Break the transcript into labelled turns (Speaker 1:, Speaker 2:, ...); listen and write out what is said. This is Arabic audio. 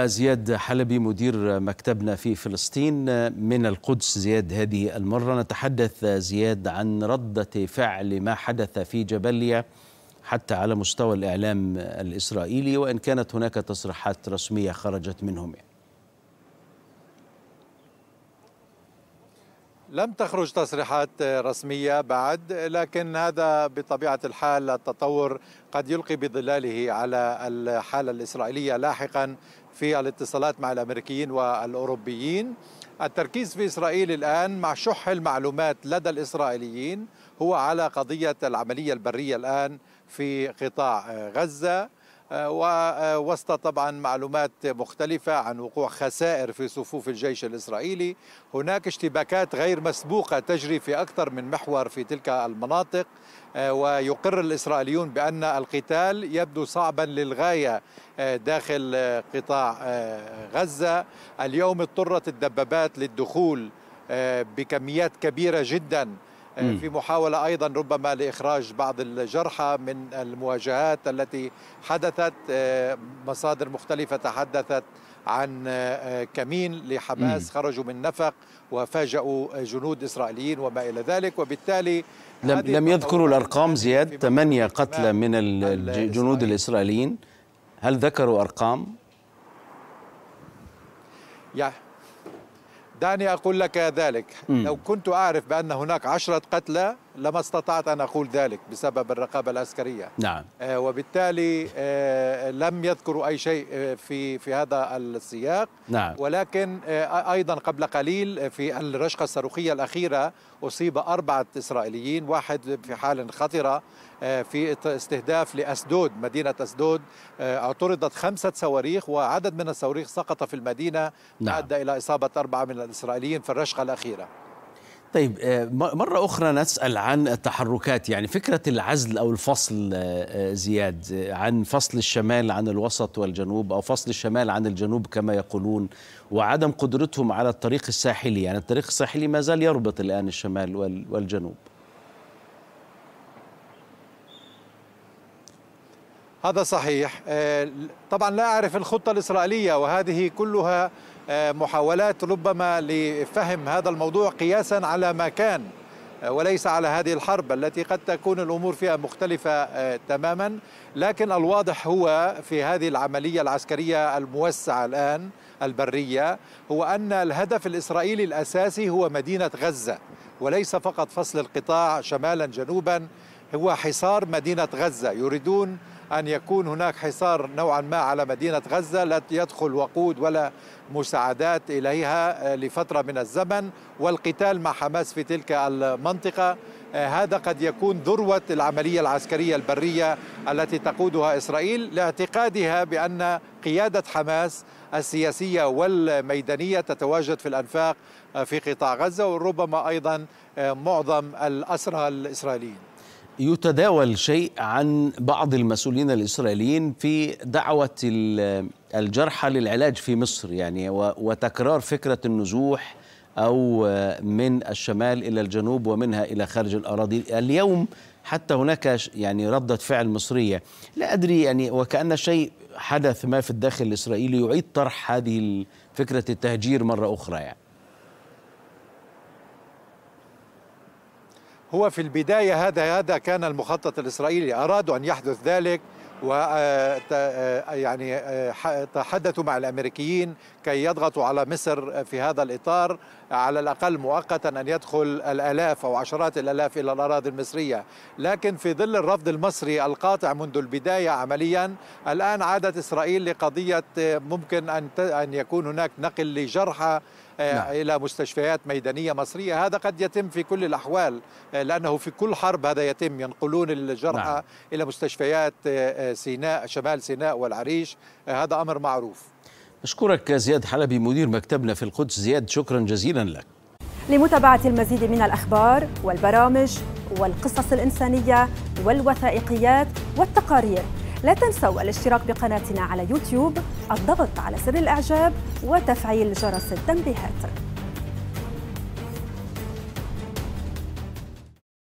Speaker 1: زياد حلبي مدير مكتبنا في فلسطين من القدس زياد هذه المرة نتحدث زياد عن ردة فعل ما حدث في جبليا حتى على مستوى الإعلام الإسرائيلي وإن كانت هناك تصريحات رسمية خرجت منهم يعني.
Speaker 2: لم تخرج تصريحات رسمية بعد لكن هذا بطبيعة الحال التطور قد يلقي بظلاله على الحالة الإسرائيلية لاحقا في الاتصالات مع الأمريكيين والأوروبيين التركيز في إسرائيل الآن مع شح المعلومات لدى الإسرائيليين هو على قضية العملية البرية الآن في قطاع غزة ووسط آه، طبعا معلومات مختلفة عن وقوع خسائر في صفوف الجيش الإسرائيلي هناك اشتباكات غير مسبوقة تجري في أكثر من محور في تلك المناطق آه، ويقر الإسرائيليون بأن القتال يبدو صعبا للغاية آه، داخل قطاع غزة اليوم اضطرت الدبابات للدخول بكميات كبيرة جداً آه، في محاولة أيضا ربما لإخراج بعض الجرحى من المواجهات التي حدثت آه، مصادر مختلفة تحدثت عن آه، كمين لحماس خرجوا من نفق وفاجأوا جنود إسرائيليين وما إلى ذلك وبالتالي
Speaker 1: لم, لم يذكروا الأرقام زياد ثمانية قتلى من الجنود الإسرائيليين هل ذكروا أرقام؟
Speaker 2: yeah. دعني أقول لك ذلك م. لو كنت أعرف بأن هناك عشرة قتلى لما استطعت أن أقول ذلك بسبب الرقابة العسكرية نعم. آه، وبالتالي آه، لم يذكروا أي شيء آه، في في هذا السياق نعم. ولكن أيضا قبل قليل في الرشقة الصاروخية الأخيرة أصيب أربعة إسرائيليين واحد في حال خطرة في استهداف لأسدود مدينة أسدود اعترضت خمسة صواريخ وعدد من الصواريخ سقط في المدينة نعم. أدى إلى إصابة أربعة من الإسرائيليين في الرشقة الأخيرة
Speaker 1: طيب آه، مرة أخرى نسأل عن التحركات يعني فكرة العزل أو الفصل آه، آه، زياد عن فصل الشمال عن الوسط والجنوب أو فصل الشمال عن الجنوب كما يقولون وعدم قدرتهم على الطريق الساحلي يعني الطريق الساحلي ما زال يربط الآن الشمال والجنوب
Speaker 2: هذا صحيح طبعا لا أعرف الخطة الإسرائيلية وهذه كلها آه، محاولات ربما لفهم هذا الموضوع قياسا على ما كان آه، وليس على هذه الحرب التي قد تكون الامور فيها مختلفه آه، تماما لكن الواضح هو في هذه العمليه العسكريه الموسعه الان البريه هو ان الهدف الاسرائيلي الاساسي هو مدينه غزه وليس فقط فصل القطاع شمالا جنوبا هو حصار مدينه غزه يريدون أن يكون هناك حصار نوعا ما على مدينة غزة لا يدخل وقود ولا مساعدات إليها آه، لفترة من الزمن والقتال مع حماس في تلك المنطقة آه، هذا قد يكون ذروة العملية العسكرية البرية التي تقودها إسرائيل لاعتقادها بأن قيادة حماس السياسية والميدانية تتواجد في الأنفاق آه، في قطاع غزة وربما أيضا معظم الأسرى الإسرائيليين
Speaker 1: يتداول شيء عن بعض المسؤولين الإسرائيليين في دعوة الجرحى للعلاج في مصر يعني وتكرار فكرة النزوح أو من الشمال إلى الجنوب ومنها إلى خارج الأراضي اليوم حتى هناك يعني ردة فعل مصرية لا أدري يعني وكأن شيء حدث ما في الداخل الإسرائيلي يعيد طرح هذه فكرة التهجير مرة أخرى يعني
Speaker 2: هو في البداية هذا هذا كان المخطط الإسرائيلي أرادوا أن يحدث ذلك و آه، آه، يعني آه، تحدثوا مع الامريكيين كي يضغطوا على مصر في هذا الاطار على الاقل مؤقتا ان يدخل الالاف او عشرات الالاف الى الاراضي المصريه، لكن في ظل الرفض المصري القاطع منذ البدايه عمليا الان عادت اسرائيل لقضيه ممكن ان ان يكون هناك نقل لجرحى نعم. الى مستشفيات ميدانيه مصريه هذا قد يتم في كل الاحوال لانه في كل حرب هذا يتم ينقلون الجرحى نعم. الى مستشفيات سيناء شمال سيناء والعريش آه، هذا أمر معروف
Speaker 1: أشكرك زياد حلبي مدير مكتبنا في القدس زياد شكرا جزيلا لك لمتابعة المزيد من الأخبار والبرامج والقصص الإنسانية والوثائقيات والتقارير لا تنسوا الاشتراك بقناتنا على يوتيوب الضغط على زر الإعجاب وتفعيل جرس التنبيهات